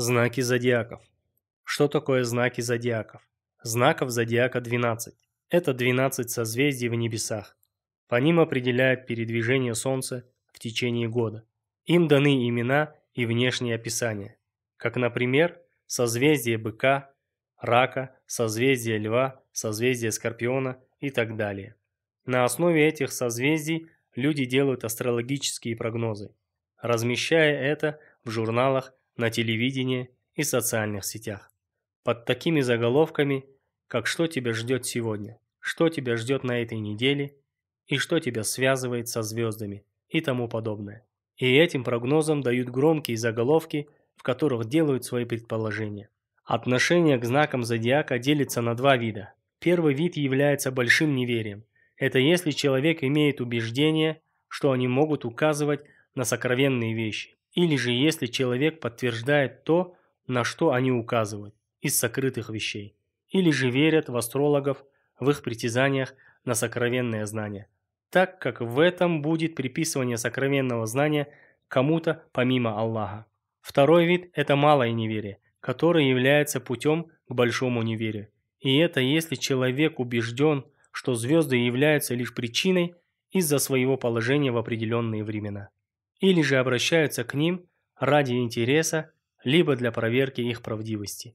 Знаки зодиаков. Что такое знаки зодиаков? Знаков зодиака 12. Это 12 созвездий в небесах. По ним определяют передвижение Солнца в течение года. Им даны имена и внешние описания, как, например, созвездие быка, рака, созвездие льва, созвездие скорпиона и так далее. На основе этих созвездий люди делают астрологические прогнозы, размещая это в журналах на телевидении и социальных сетях. Под такими заголовками, как «Что тебя ждет сегодня?», «Что тебя ждет на этой неделе?» и «Что тебя связывает со звездами?» и тому подобное. И этим прогнозам дают громкие заголовки, в которых делают свои предположения. Отношение к знакам зодиака делится на два вида. Первый вид является большим неверием. Это если человек имеет убеждение, что они могут указывать на сокровенные вещи. Или же если человек подтверждает то, на что они указывают, из сокрытых вещей. Или же верят в астрологов, в их притязаниях на сокровенное знание. Так как в этом будет приписывание сокровенного знания кому-то помимо Аллаха. Второй вид – это малое неверие, которое является путем к большому неверию. И это если человек убежден, что звезды являются лишь причиной из-за своего положения в определенные времена или же обращаются к ним ради интереса, либо для проверки их правдивости.